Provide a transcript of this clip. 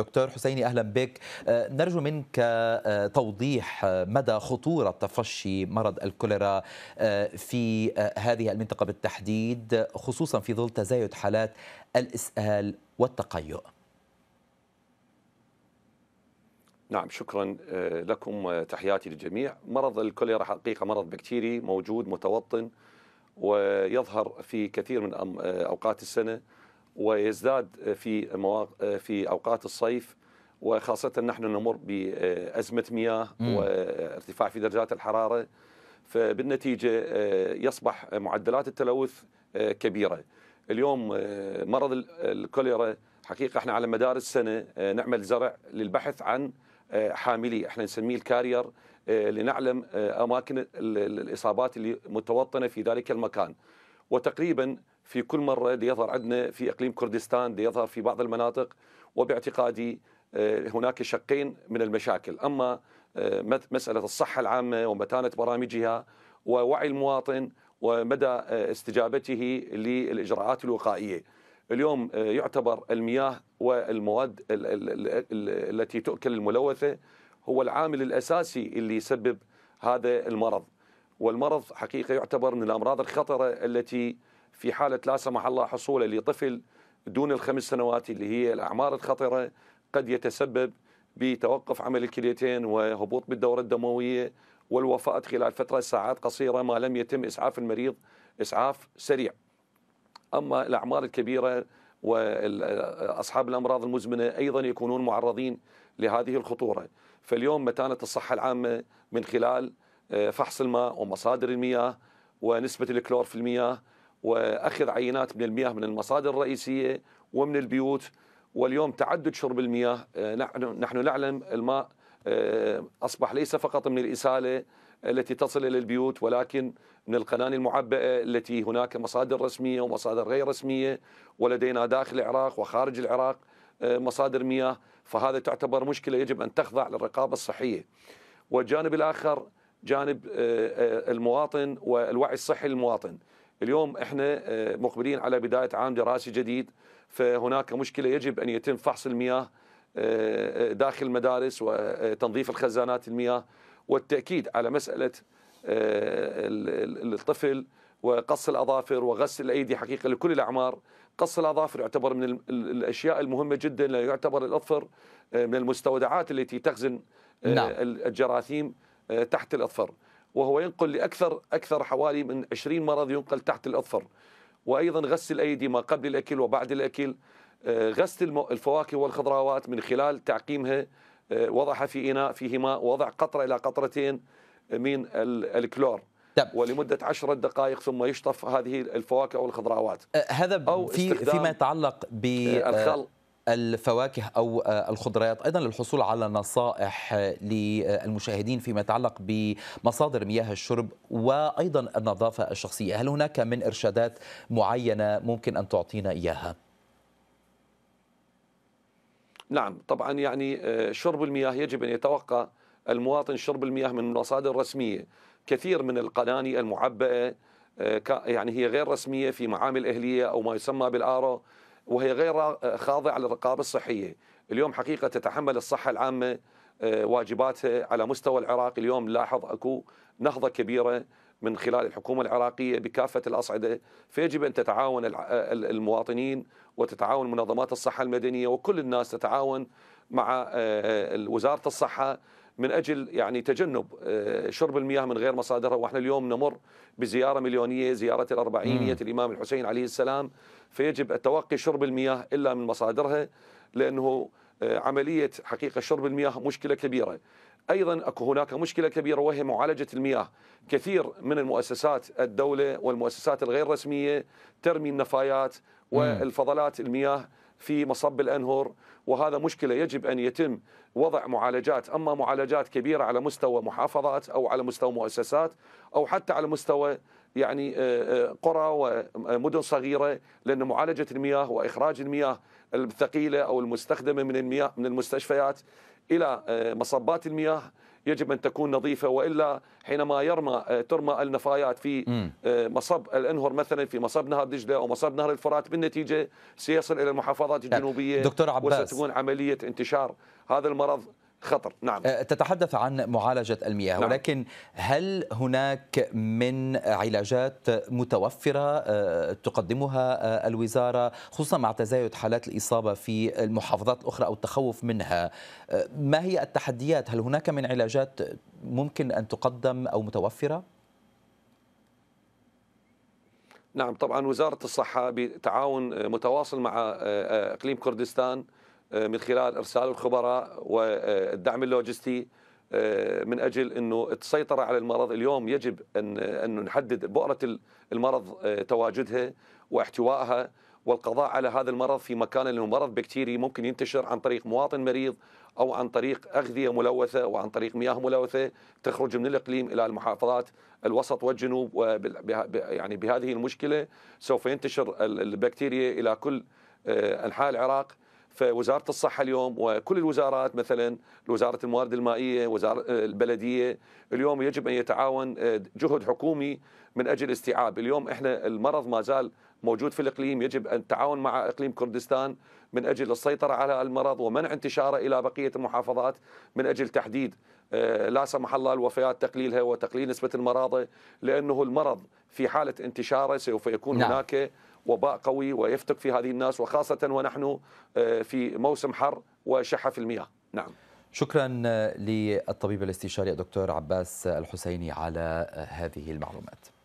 دكتور حسيني أهلا بك آه، نرجو منك آه، توضيح آه، مدى خطورة تفشي مرض الكوليرا في هذه المنطقة بالتحديد خصوصا في ظل تزايد حالات الإسهال والتقيؤ نعم شكرا لكم تحياتي للجميع مرض الكوليرا حقيقة مرض بكتيري موجود متوطن ويظهر في كثير من أوقات السنة ويزداد في مواق... في اوقات الصيف وخاصه نحن نمر بازمه مياه مم. وارتفاع في درجات الحراره فبالنتيجه آه، يصبح معدلات التلوث آه، كبيره اليوم آه، مرض الكوليرا حقيقه احنا على مدار السنه نعمل زرع للبحث عن حاملي احنا نسميه الكارير لنعلم اماكن الاصابات اللي متوطنه في ذلك المكان وتقريبا في كل مرة يظهر عندنا في إقليم كردستان يظهر في بعض المناطق وباعتقادي آه، هناك شقين من المشاكل أما آه، مسألة الصحة العامة ومتانة برامجها ووعي المواطن ومدى آه، استجابته للإجراءات الوقائية اليوم يعتبر المياه والمواد التي تؤكل الملوثة هو العامل الأساسي اللي يسبب هذا المرض والمرض حقيقة يعتبر من الأمراض الخطرة التي في حالة لا سمح الله حصوله لطفل دون الخمس سنوات اللي هي الأعمار الخطرة قد يتسبب بتوقف عمل الكليتين وهبوط بالدورة الدموية والوفاة خلال فترة ساعات قصيرة ما لم يتم إسعاف المريض إسعاف سريع أما الأعمار الكبيرة وأصحاب الأمراض المزمنة أيضا يكونون معرضين لهذه الخطورة فاليوم متانة الصحة العامة من خلال آه، فحص الماء ومصادر المياه ونسبة الكلور في المياه واخذ عينات من المياه من المصادر الرئيسيه ومن البيوت واليوم تعدد شرب المياه آه، نحن نعلم الماء آه، اصبح ليس فقط من الاساله التي تصل الى البيوت ولكن من القناني المعبئه التي هناك مصادر رسميه ومصادر غير رسميه ولدينا داخل العراق وخارج العراق آه، مصادر مياه فهذا تعتبر مشكله يجب ان تخضع للرقابه الصحيه. والجانب الاخر جانب المواطن والوعي الصحي للمواطن. اليوم احنا آه، مقبلين على بدايه عام دراسي جديد فهناك مشكله يجب ان يتم فحص المياه آه، آه، داخل المدارس وتنظيف الخزانات المياه والتاكيد على مساله الطفل وقص الاظافر وغسل الايدي حقيقه لكل الاعمار قص الاظافر يعتبر من الاشياء المهمه جدا لا يعتبر الاظفر من المستودعات التي تخزن نعم. الجراثيم تحت الاظفر وهو ينقل لأكثر أكثر حوالي من 20 مرض ينقل تحت الأظفر وأيضا غسل الأيدي ما قبل الأكل وبعد الأكل آه، غسل الفواكه والخضروات من خلال تعقيمها آه، وضعها في إناء فيه ماء وضع قطرة إلى قطرتين من الكلور طب. ولمدة عشرة دقائق ثم يشطف هذه الفواكه والخضروات آه، هذا أو في فيما يتعلق بالخل الفواكه او آه، الخضريات ايضا للحصول على نصائح للمشاهدين فيما يتعلق بمصادر مياه الشرب وايضا النظافه الشخصيه، هل هناك من ارشادات معينه ممكن ان تعطينا اياها؟ نعم طبعا يعني آه، شرب المياه يجب ان يتوقع المواطن شرب المياه من مصادر رسميه، كثير من القناني المعبئه آه، يعني هي غير رسميه في معامل اهليه او ما يسمى بالارو وهي غير آه، خاضعة للرقابة الصحية اليوم حقيقة تتحمل الصحة العامة آه، واجباتها على مستوى العراق اليوم نلاحظ أكو نهضة كبيرة من خلال الحكومة العراقية بكافة الأصعدة فيجب أن تتعاون آه، المواطنين وتتعاون منظمات الصحة المدنية وكل الناس تتعاون مع وزارة الصحة من اجل يعني تجنب آه، شرب المياه من غير مصادرها واحنا اليوم نمر بزياره مليونيه زياره الاربعينيه الامام الحسين عليه السلام فيجب التوقي شرب المياه الا من مصادرها لانه آه، عمليه حقيقه شرب المياه مشكله كبيره. ايضا اكو هناك مشكله كبيره وهي معالجه المياه، كثير من المؤسسات الدوله والمؤسسات الغير رسميه ترمي النفايات والفضلات المياه في مصب الأنهر وهذا مشكلة يجب أن يتم وضع معالجات أما معالجات كبيرة على مستوى محافظات أو على مستوى مؤسسات أو حتى على مستوى يعني آه، آه، قرى ومدن صغيرة لأن معالجة المياه وإخراج المياه الثقيلة أو المستخدمة من المياه من المستشفيات الى آه، مصبات المياه يجب ان تكون نظيفه والا حينما يرمى آه، ترمى النفايات في آه، مصب الانهر مثلا في مصب نهر دجله او مصب نهر الفرات بالنتيجه سيصل الى المحافظات نعم. الجنوبيه دكتور عباس وستكون عمليه انتشار هذا المرض خطر نعم أه، تتحدث عن معالجة المياه نعم. ولكن هل هناك من علاجات متوفرة أه، تقدمها أه، الوزارة خصوصا مع تزايد حالات الإصابة في المحافظات الأخرى أو التخوف منها ما هي التحديات هل هناك من علاجات ممكن أن تقدم أو متوفرة؟ نعم طبعا وزارة الصحة بتعاون متواصل مع إقليم كردستان آه، من خلال ارسال الخبراء والدعم اللوجستي آه، من اجل انه السيطره على المرض اليوم يجب ان ان نحدد بؤره المرض آه، تواجدها واحتوائها والقضاء على هذا المرض في مكان لانه مرض بكتيري ممكن ينتشر عن طريق مواطن مريض او عن طريق اغذيه ملوثه وعن طريق مياه ملوثه تخرج من الاقليم الى المحافظات الوسط والجنوب يعني بهذه المشكله سوف ينتشر البكتيريا الى كل انحاء العراق فوزاره الصحه اليوم وكل الوزارات مثلا وزاره الموارد المائيه، وزاره آه، البلديه، اليوم يجب ان يتعاون آه، جهد حكومي من اجل استيعاب، اليوم احنا المرض ما زال موجود في الاقليم، يجب ان التعاون مع اقليم كردستان من اجل السيطره على المرض ومنع انتشاره الى بقيه المحافظات من اجل تحديد آه، لا سمح الله الوفيات تقليلها وتقليل نسبه المرضى لانه المرض في حاله انتشاره سوف يكون نعم. هناك وباء قوي ويفتك في هذه الناس وخاصة ونحن آه، في موسم حر وشحة في المياه نعم شكرا آه، للطبيب الاستشاري الدكتور عباس الحسيني على آه، هذه المعلومات